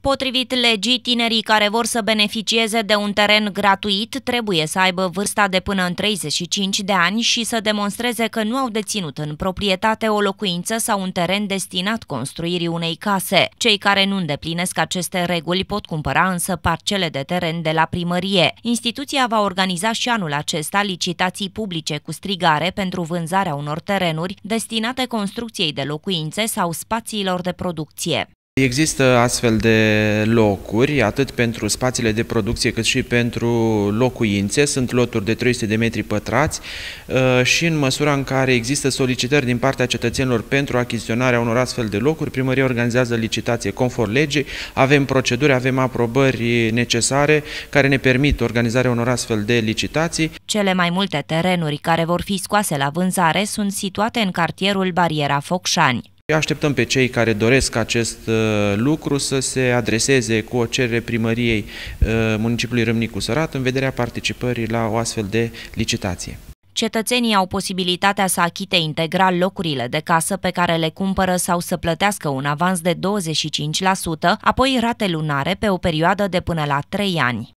Potrivit legii, tinerii care vor să beneficieze de un teren gratuit trebuie să aibă vârsta de până în 35 de ani și să demonstreze că nu au deținut în proprietate o locuință sau un teren destinat construirii unei case. Cei care nu îndeplinesc aceste reguli pot cumpăra însă parcele de teren de la primărie. Instituția va organiza și anul acesta licitații publice cu strigare pentru vânzarea unor terenuri destinate construcției de locuințe sau spațiilor de producție. Există astfel de locuri, atât pentru spațiile de producție, cât și pentru locuințe. Sunt loturi de 300 de metri pătrați uh, și în măsura în care există solicitări din partea cetățenilor pentru achiziționarea unor astfel de locuri, primăria organizează licitație conform legii, avem proceduri, avem aprobări necesare care ne permit organizarea unor astfel de licitații. Cele mai multe terenuri care vor fi scoase la vânzare sunt situate în cartierul Bariera Focșani. Așteptăm pe cei care doresc acest uh, lucru să se adreseze cu o cerere primăriei uh, municipiului Râmnicu Sărat în vederea participării la o astfel de licitație. Cetățenii au posibilitatea să achite integral locurile de casă pe care le cumpără sau să plătească un avans de 25%, apoi rate lunare pe o perioadă de până la 3 ani.